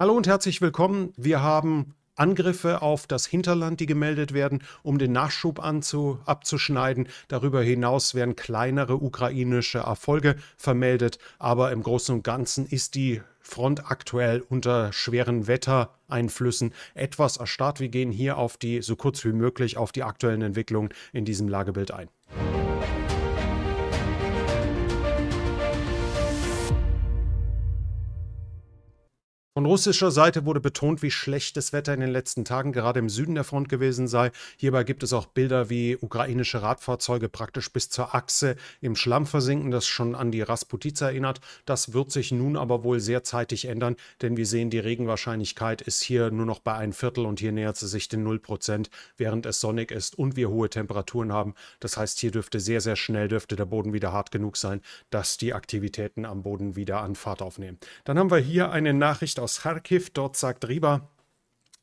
Hallo und herzlich willkommen. Wir haben Angriffe auf das Hinterland, die gemeldet werden, um den Nachschub anzu, abzuschneiden. Darüber hinaus werden kleinere ukrainische Erfolge vermeldet, aber im Großen und Ganzen ist die Front aktuell unter schweren Wettereinflüssen etwas erstarrt. Wir gehen hier auf die so kurz wie möglich auf die aktuellen Entwicklungen in diesem Lagebild ein. Von russischer Seite wurde betont, wie schlechtes Wetter in den letzten Tagen gerade im Süden der Front gewesen sei. Hierbei gibt es auch Bilder, wie ukrainische Radfahrzeuge praktisch bis zur Achse im Schlamm versinken, das schon an die Rasputiza erinnert. Das wird sich nun aber wohl sehr zeitig ändern, denn wir sehen, die Regenwahrscheinlichkeit ist hier nur noch bei ein Viertel und hier nähert sie sich den 0%, während es sonnig ist und wir hohe Temperaturen haben. Das heißt, hier dürfte sehr, sehr schnell dürfte der Boden wieder hart genug sein, dass die Aktivitäten am Boden wieder an Fahrt aufnehmen. Dann haben wir hier eine Nachricht aus aus Kharkiv. Dort sagt Riba,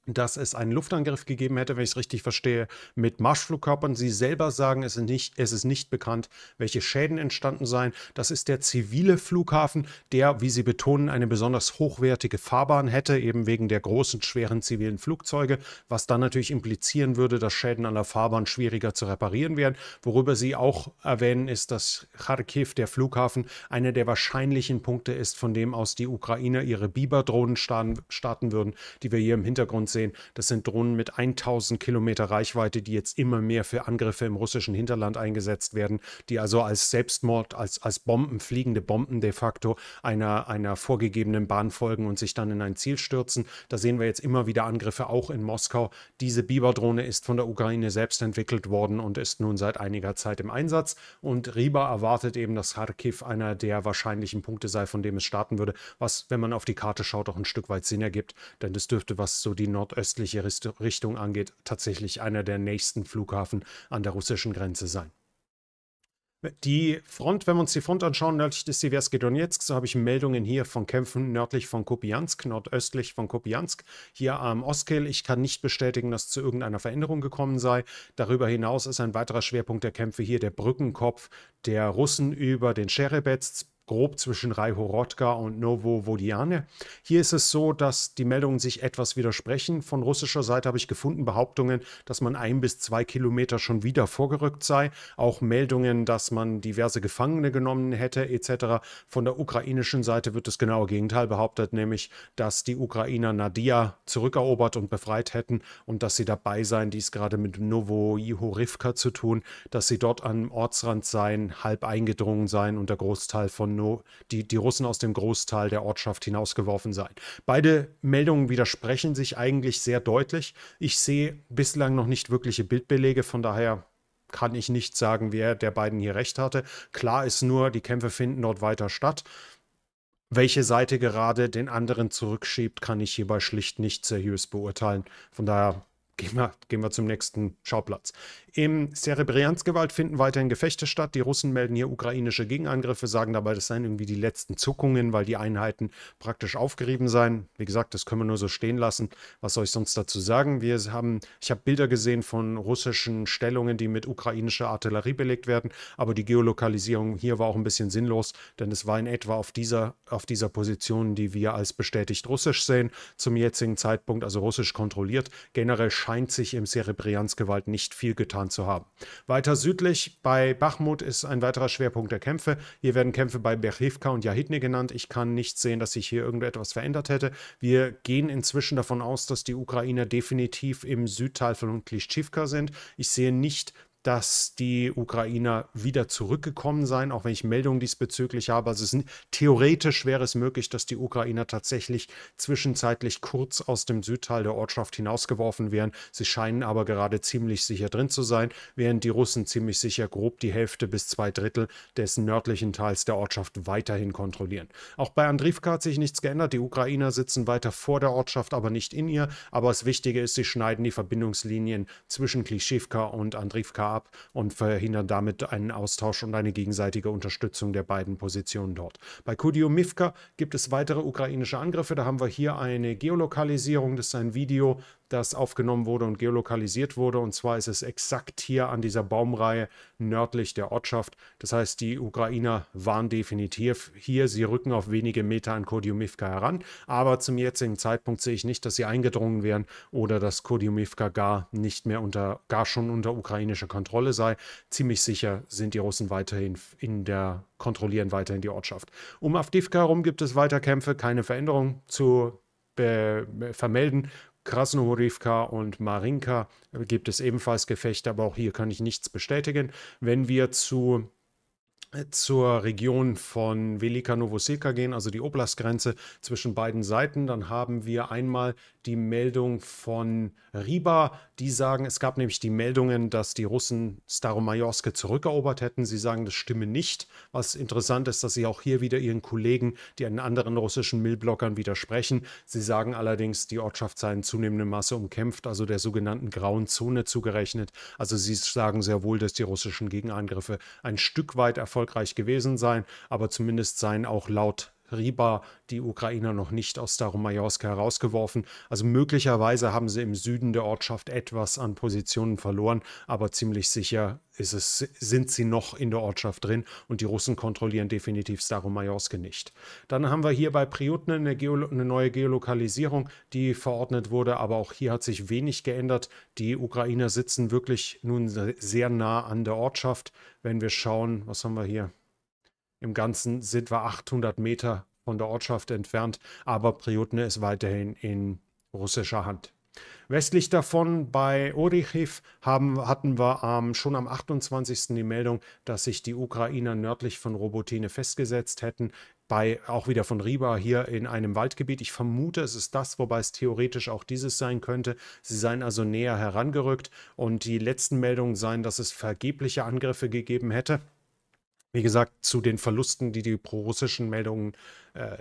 dass es einen Luftangriff gegeben hätte, wenn ich es richtig verstehe, mit Marschflugkörpern. Sie selber sagen, es ist, nicht, es ist nicht bekannt, welche Schäden entstanden seien. Das ist der zivile Flughafen, der, wie Sie betonen, eine besonders hochwertige Fahrbahn hätte, eben wegen der großen, schweren zivilen Flugzeuge, was dann natürlich implizieren würde, dass Schäden an der Fahrbahn schwieriger zu reparieren wären. Worüber Sie auch erwähnen, ist, dass Kharkiv, der Flughafen, einer der wahrscheinlichen Punkte ist, von dem aus die Ukrainer ihre Biber-Drohnen starten würden, die wir hier im Hintergrund sehen sehen, das sind Drohnen mit 1000 Kilometer Reichweite, die jetzt immer mehr für Angriffe im russischen Hinterland eingesetzt werden, die also als Selbstmord, als, als Bomben, fliegende Bomben de facto einer, einer vorgegebenen Bahn folgen und sich dann in ein Ziel stürzen. Da sehen wir jetzt immer wieder Angriffe auch in Moskau. Diese Biber-Drohne ist von der Ukraine selbst entwickelt worden und ist nun seit einiger Zeit im Einsatz. Und Riba erwartet eben, dass Kharkiv einer der wahrscheinlichen Punkte sei, von dem es starten würde, was, wenn man auf die Karte schaut, auch ein Stück weit Sinn ergibt, denn das dürfte was so die Nord nordöstliche Richtung angeht, tatsächlich einer der nächsten Flughafen an der russischen Grenze sein. Die Front, wenn wir uns die Front anschauen, nördlich des Siversky Donetsk, so habe ich Meldungen hier von Kämpfen nördlich von Kupiansk, nordöstlich von Kupiansk, hier am Oskil. Ich kann nicht bestätigen, dass zu irgendeiner Veränderung gekommen sei. Darüber hinaus ist ein weiterer Schwerpunkt der Kämpfe hier der Brückenkopf der Russen über den Scherebetz grob zwischen Raihorodka und novo Novovodiane. Hier ist es so, dass die Meldungen sich etwas widersprechen. Von russischer Seite habe ich gefunden Behauptungen, dass man ein bis zwei Kilometer schon wieder vorgerückt sei. Auch Meldungen, dass man diverse Gefangene genommen hätte etc. Von der ukrainischen Seite wird das genaue Gegenteil behauptet, nämlich, dass die Ukrainer Nadia zurückerobert und befreit hätten und dass sie dabei seien, dies gerade mit novo Novojihorivka zu tun, dass sie dort am Ortsrand seien, halb eingedrungen seien und der Großteil von no die, die Russen aus dem Großteil der Ortschaft hinausgeworfen seien. Beide Meldungen widersprechen sich eigentlich sehr deutlich. Ich sehe bislang noch nicht wirkliche Bildbelege, von daher kann ich nicht sagen, wer der beiden hier recht hatte. Klar ist nur, die Kämpfe finden dort weiter statt. Welche Seite gerade den anderen zurückschiebt, kann ich hierbei schlicht nicht seriös beurteilen. Von daher Gehen wir, gehen wir zum nächsten Schauplatz. Im Serebriansgewalt finden weiterhin Gefechte statt. Die Russen melden hier ukrainische Gegenangriffe, sagen dabei, das seien irgendwie die letzten Zuckungen, weil die Einheiten praktisch aufgerieben seien. Wie gesagt, das können wir nur so stehen lassen. Was soll ich sonst dazu sagen? Wir haben, ich habe Bilder gesehen von russischen Stellungen, die mit ukrainischer Artillerie belegt werden, aber die Geolokalisierung hier war auch ein bisschen sinnlos, denn es war in etwa auf dieser, auf dieser Position, die wir als bestätigt russisch sehen, zum jetzigen Zeitpunkt, also russisch kontrolliert. Generell scheint sich im Serebrianskgewalt nicht viel getan zu haben. Weiter südlich bei Bachmut ist ein weiterer Schwerpunkt der Kämpfe. Hier werden Kämpfe bei Berhivka und Yahidne genannt. Ich kann nicht sehen, dass sich hier irgendetwas verändert hätte. Wir gehen inzwischen davon aus, dass die Ukrainer definitiv im Südteil von Klischivka sind. Ich sehe nicht, dass die Ukrainer wieder zurückgekommen seien, auch wenn ich Meldungen diesbezüglich habe. Also es ist, theoretisch wäre es möglich, dass die Ukrainer tatsächlich zwischenzeitlich kurz aus dem Südteil der Ortschaft hinausgeworfen wären. Sie scheinen aber gerade ziemlich sicher drin zu sein, während die Russen ziemlich sicher grob die Hälfte bis zwei Drittel des nördlichen Teils der Ortschaft weiterhin kontrollieren. Auch bei Andrivka hat sich nichts geändert. Die Ukrainer sitzen weiter vor der Ortschaft, aber nicht in ihr. Aber das Wichtige ist, sie schneiden die Verbindungslinien zwischen Klischivka und Andrivka ab und verhindern damit einen Austausch und eine gegenseitige Unterstützung der beiden Positionen dort. Bei Kudiumivka gibt es weitere ukrainische Angriffe. Da haben wir hier eine Geolokalisierung. Das ist ein Video, das aufgenommen wurde und geolokalisiert wurde. Und zwar ist es exakt hier an dieser Baumreihe nördlich der Ortschaft. Das heißt, die Ukrainer waren definitiv hier. Sie rücken auf wenige Meter an Kodiumivka heran. Aber zum jetzigen Zeitpunkt sehe ich nicht, dass sie eingedrungen wären oder dass Kodiumivka gar nicht mehr unter, gar schon unter ukrainischer Kontrolle sei. Ziemlich sicher sind die Russen weiterhin in der kontrollieren weiterhin die Ortschaft. Um Avdivka herum gibt es weiter Kämpfe, keine Veränderung zu vermelden. Krasnohorivka und Marinka gibt es ebenfalls Gefechte, aber auch hier kann ich nichts bestätigen. Wenn wir zu zur Region von Velika Novosilka gehen, also die Oblastgrenze zwischen beiden Seiten. Dann haben wir einmal die Meldung von Riba, die sagen, es gab nämlich die Meldungen, dass die Russen Staromajorske zurückerobert hätten. Sie sagen, das stimme nicht. Was interessant ist, dass sie auch hier wieder ihren Kollegen, die einen anderen russischen Millblockern widersprechen. Sie sagen allerdings, die Ortschaft sei in zunehmendem Maße umkämpft, also der sogenannten grauen Zone zugerechnet. Also sie sagen sehr wohl, dass die russischen Gegenangriffe ein Stück weit erfolgreich erfolgreich gewesen sein, aber zumindest seien auch laut Riba die Ukrainer noch nicht aus Staromajorska herausgeworfen. Also möglicherweise haben sie im Süden der Ortschaft etwas an Positionen verloren, aber ziemlich sicher es, sind sie noch in der Ortschaft drin und die Russen kontrollieren definitiv Staromajorske nicht. Dann haben wir hier bei Priutne eine, eine, neue Geolokalisierung, die verordnet wurde, aber auch hier hat sich wenig geändert. Die Ukrainer sitzen wirklich nun sehr nah an der Ortschaft. Wenn wir schauen, was haben wir hier? Im Ganzen sind wir 800 Meter von der Ortschaft entfernt, aber Priotne ist weiterhin in russischer Hand. Westlich davon bei Orichiv haben, hatten wir ähm, schon am 28. die Meldung, dass sich die Ukrainer nördlich von Robotine festgesetzt hätten. Bei, auch wieder von Riba hier in einem Waldgebiet. Ich vermute, es ist das, wobei es theoretisch auch dieses sein könnte. Sie seien also näher herangerückt und die letzten Meldungen seien, dass es vergebliche Angriffe gegeben hätte. Wie gesagt, zu den Verlusten, die die prorussischen Meldungen äh,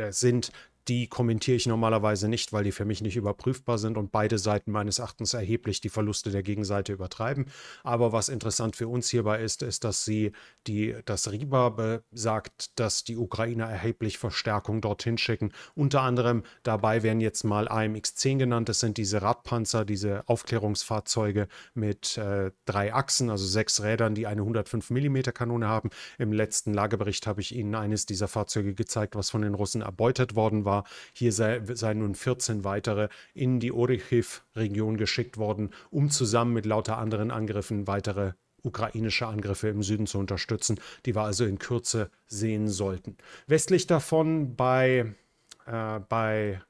äh sind, die kommentiere ich normalerweise nicht, weil die für mich nicht überprüfbar sind und beide Seiten meines Erachtens erheblich die Verluste der Gegenseite übertreiben. Aber was interessant für uns hierbei ist, ist, dass sie die, das RIBA sagt, dass die Ukrainer erheblich Verstärkung dorthin schicken. Unter anderem dabei werden jetzt mal AMX-10 genannt. Das sind diese Radpanzer, diese Aufklärungsfahrzeuge mit äh, drei Achsen, also sechs Rädern, die eine 105 mm Kanone haben. Im letzten Lagebericht habe ich Ihnen eines dieser Fahrzeuge gezeigt, was von den Russen erbeutet worden war war. Hier seien sei nun 14 weitere in die Orechiv-Region geschickt worden, um zusammen mit lauter anderen Angriffen weitere ukrainische Angriffe im Süden zu unterstützen, die wir also in Kürze sehen sollten. Westlich davon bei, äh, bei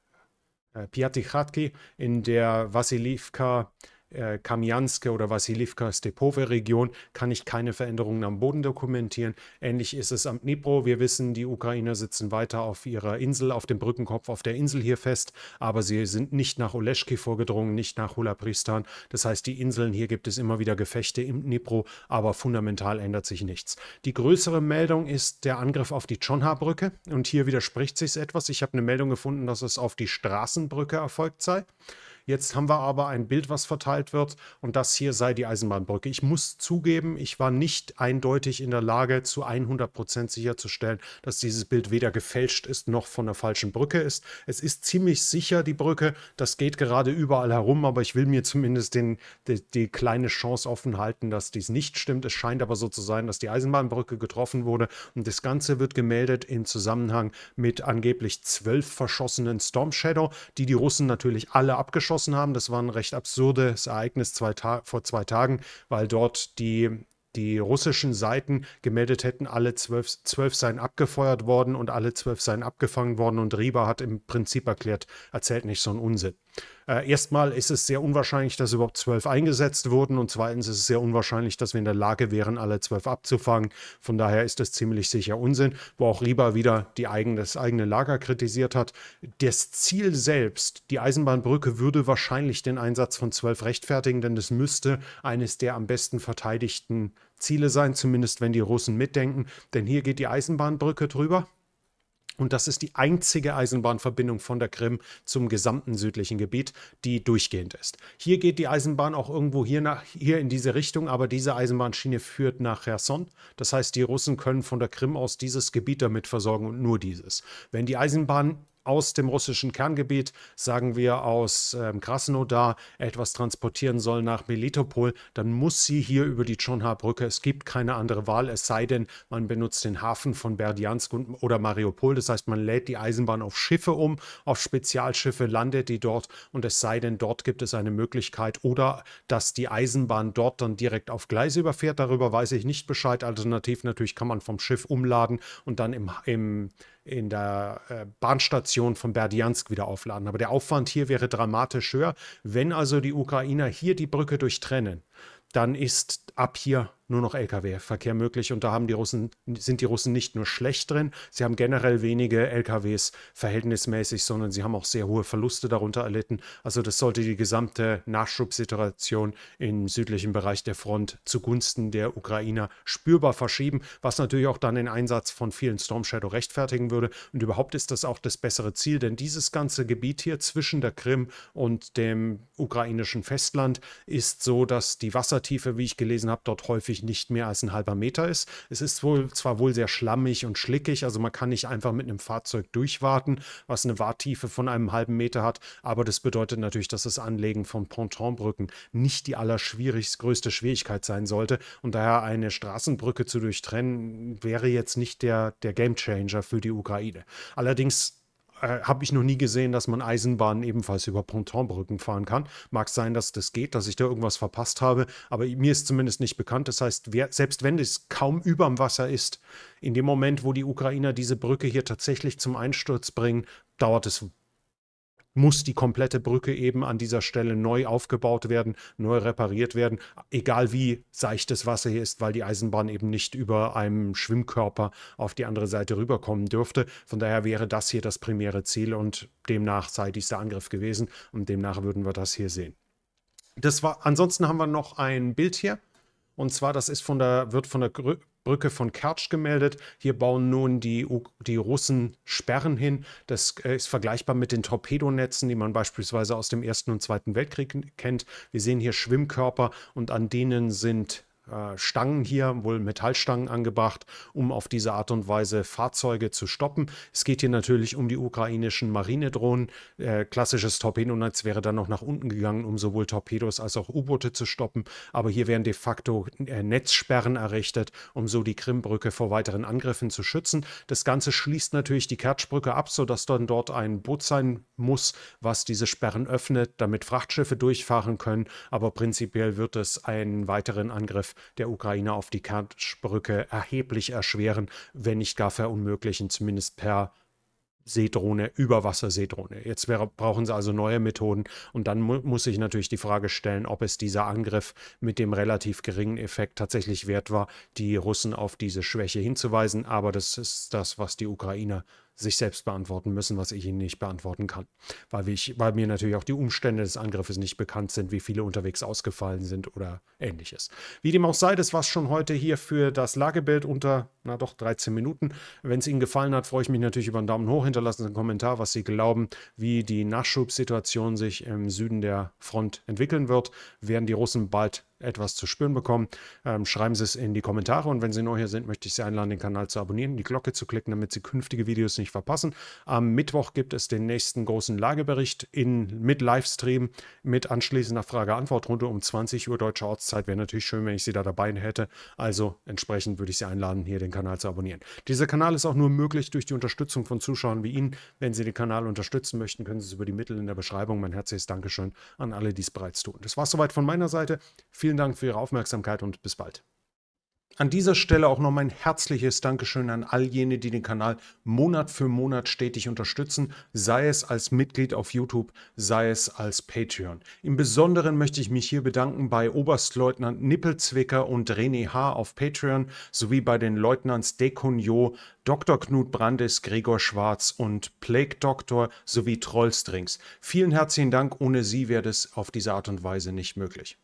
äh, Piatichatki in der Vasilivka äh, Kamianske oder Vasilivka Stepove region kann ich keine Veränderungen am Boden dokumentieren. Ähnlich ist es am Dnipro. Wir wissen, die Ukrainer sitzen weiter auf ihrer Insel, auf dem Brückenkopf auf der Insel hier fest, aber sie sind nicht nach Oleschki vorgedrungen, nicht nach Hulapristan. Das heißt, die Inseln hier gibt es immer wieder Gefechte im Dnipro, aber fundamental ändert sich nichts. Die größere Meldung ist der Angriff auf die Chonha brücke und hier widerspricht sich etwas. Ich habe eine Meldung gefunden, dass es auf die Straßenbrücke erfolgt sei. Jetzt haben wir aber ein Bild, was verteilt wird und das hier sei die Eisenbahnbrücke. Ich muss zugeben, ich war nicht eindeutig in der Lage, zu 100 Prozent sicherzustellen, dass dieses Bild weder gefälscht ist noch von der falschen Brücke ist. Es ist ziemlich sicher die Brücke. Das geht gerade überall herum, aber ich will mir zumindest den, die, die kleine Chance offen halten, dass dies nicht stimmt. Es scheint aber so zu sein, dass die Eisenbahnbrücke getroffen wurde und das Ganze wird gemeldet im Zusammenhang mit angeblich zwölf verschossenen Storm Shadow, die die Russen natürlich alle abgeschossen abgeschossen haben. Das war ein recht absurdes Ereignis zwei vor zwei Tagen, weil dort die die russischen Seiten gemeldet hätten, alle zwölf, zwölf seien abgefeuert worden und alle zwölf seien abgefangen worden und Riba hat im Prinzip erklärt, erzählt nicht so einen Unsinn. Äh, erstmal ist es sehr unwahrscheinlich, dass überhaupt zwölf eingesetzt wurden und zweitens ist es sehr unwahrscheinlich, dass wir in der Lage wären, alle zwölf abzufangen. Von daher ist das ziemlich sicher Unsinn, wo auch Riba wieder die eigen, das eigene Lager kritisiert hat. Das Ziel selbst, die Eisenbahnbrücke, würde wahrscheinlich den Einsatz von zwölf rechtfertigen, denn es müsste eines der am besten verteidigten äh, Ziele sein, zumindest wenn die Russen mitdenken. Denn hier geht die Eisenbahnbrücke drüber. Und das ist die einzige Eisenbahnverbindung von der Krim zum gesamten südlichen Gebiet, die durchgehend ist. Hier geht die Eisenbahn auch irgendwo hier, nach, hier in diese Richtung, aber diese Eisenbahnschiene führt nach Cherson. Das heißt, die Russen können von der Krim aus dieses Gebiet damit versorgen und nur dieses. Wenn die Eisenbahn aus dem russischen Kerngebiet, sagen wir aus ähm, Krasnodar, etwas transportieren soll nach Melitopol, dann muss sie hier über die Tschonha-Brücke. Es gibt keine andere Wahl, es sei denn, man benutzt den Hafen von Berdjansk oder Mariupol. Das heißt, man lädt die Eisenbahn auf Schiffe um, auf Spezialschiffe landet die dort und es sei denn, dort gibt es eine Möglichkeit oder dass die Eisenbahn dort dann direkt auf Gleise überfährt. Darüber weiß ich nicht Bescheid. Alternativ natürlich kann man vom Schiff umladen und dann im, im in der äh, Bahnstation von Berdiansk wieder aufladen. Aber der Aufwand hier wäre dramatisch höher. Wenn also die Ukrainer hier die Brücke durchtrennen, dann ist ab hier nur noch Lkw-Verkehr möglich. Und da haben die Russen, sind die Russen nicht nur schlecht drin, sie haben generell wenige Lkws verhältnismäßig, sondern sie haben auch sehr hohe Verluste darunter erlitten. Also das sollte die gesamte Nachschubsituation im südlichen Bereich der Front zugunsten der Ukrainer spürbar verschieben, was natürlich auch dann den Einsatz von vielen Storm Shadow rechtfertigen würde. Und überhaupt ist das auch das bessere Ziel, denn dieses ganze Gebiet hier zwischen der Krim und dem ukrainischen Festland ist so, dass die Wassertiefe, wie ich gelesen habe, dort häufig natürlich nicht mehr als ein halber Meter ist. Es ist wohl zwar wohl sehr schlammig und schlickig, also man kann nicht einfach mit einem Fahrzeug durchwarten, was eine Warttiefe von einem halben Meter hat, aber das bedeutet natürlich, dass das Anlegen von Pontonbrücken nicht die allerschwierigst größte Schwierigkeit sein sollte und daher eine Straßenbrücke zu durchtrennen wäre jetzt nicht der, der Gamechanger für die Ukraine. Allerdings äh, habe ich noch nie gesehen, dass man Eisenbahnen ebenfalls über Pontonbrücken fahren kann. Mag sein, dass das geht, dass ich da irgendwas verpasst habe, aber mir ist zumindest nicht bekannt. Das heißt, wer, selbst wenn es kaum überm Wasser ist, in dem Moment, wo die Ukrainer diese Brücke hier tatsächlich zum Einsturz bringen, dauert es muss die komplette Brücke eben an dieser Stelle neu aufgebaut werden, neu repariert werden, egal wie seicht das Wasser hier ist, weil die Eisenbahn eben nicht über einem Schwimmkörper auf die andere Seite rüberkommen dürfte. Von daher wäre das hier das primäre Ziel und demnach sei dies der Angriff gewesen und demnach würden wir das hier sehen. Das war, ansonsten haben wir noch ein Bild hier. Und zwar, das ist von der, wird von der Brücke von Kertsch gemeldet. Hier bauen nun die, die Russen Sperren hin. Das äh, ist vergleichbar mit den Torpedonetzen, die man beispielsweise aus dem Ersten und Zweiten Weltkrieg kennt. Wir sehen hier Schwimmkörper und an denen sind äh, Stangen hier, wohl Metallstangen angebracht, um auf diese Art und Weise Fahrzeuge zu stoppen. Es geht hier natürlich um die ukrainischen Marinedrohnen. Äh, klassisches Torpedonetz wäre dann noch nach unten gegangen, um sowohl Torpedos als auch U-Boote zu stoppen. Aber hier werden de facto äh, Netzsperren errichtet, um so die Krimbrücke vor weiteren Angriffen zu schützen. Das Ganze schließt natürlich die Kertschbrücke ab, sodass dann dort ein Boot sein muss, was diese Sperren öffnet, damit Frachtschiffe durchfahren können. Aber prinzipiell wird es einen weiteren Angriff der Ukraine auf die Kertschbrücke erheblich erschweren, wenn nicht gar verunmöglichen, zumindest per Seedrohne, Überwasserseedrohne. Jetzt wäre, brauchen sie also neue Methoden und dann mu muss sich natürlich die Frage stellen, ob es dieser Angriff mit dem relativ geringen Effekt tatsächlich wert war, die Russen auf diese Schwäche hinzuweisen. Aber das ist das, was die Ukrainer sich selbst beantworten müssen, was ich ihnen nicht beantworten kann. Weil, ich, weil mir natürlich auch die Umstände des Angriffes nicht bekannt sind, wie viele unterwegs ausgefallen sind oder ähnliches. Wie dem auch sei, das war es schon heute hier für das Lagebild unter, na doch, 13 Minuten. Wenn es Ihnen gefallen hat, freue ich mich natürlich über einen Daumen hoch. Hinterlassen Sie einen Kommentar, was Sie glauben, wie die Nachschubsituation sich im Süden der Front entwickeln wird. Werden die Russen bald etwas zu spüren bekommen, ähm, schreiben Sie es in die Kommentare. Und wenn Sie neu hier sind, möchte ich Sie einladen, den Kanal zu abonnieren, die Glocke zu klicken, damit Sie künftige Videos nicht verpassen. Am Mittwoch gibt es den nächsten großen Lagebericht in, mit Livestream, mit anschließender Frage-Antwort-Runde um 20 Uhr deutscher Ortszeit. Wäre natürlich schön, wenn ich Sie da dabei hätte. Also entsprechend würde ich Sie einladen, hier den Kanal zu abonnieren. Dieser Kanal ist auch nur möglich durch die Unterstützung von Zuschauern wie Ihnen. Wenn Sie den Kanal unterstützen möchten, können Sie es über die Mittel in der Beschreibung. Mein herzliches Dankeschön an alle, die es bereits tun. Das war es soweit von meiner Seite. Vielen Vielen Dank für Ihre Aufmerksamkeit und bis bald. An dieser Stelle auch noch mein herzliches Dankeschön an all jene, die den Kanal Monat für Monat stetig unterstützen, sei es als Mitglied auf YouTube, sei es als Patreon. Im Besonderen möchte ich mich hier bedanken bei Oberstleutnant Nippelzwicker und René H. auf Patreon sowie bei den Leutnants Dekunjo, Dr. Knut Brandes, Gregor Schwarz und Plague Doctor sowie Trollstrings. Vielen herzlichen Dank, ohne sie wäre das auf diese Art und Weise nicht möglich.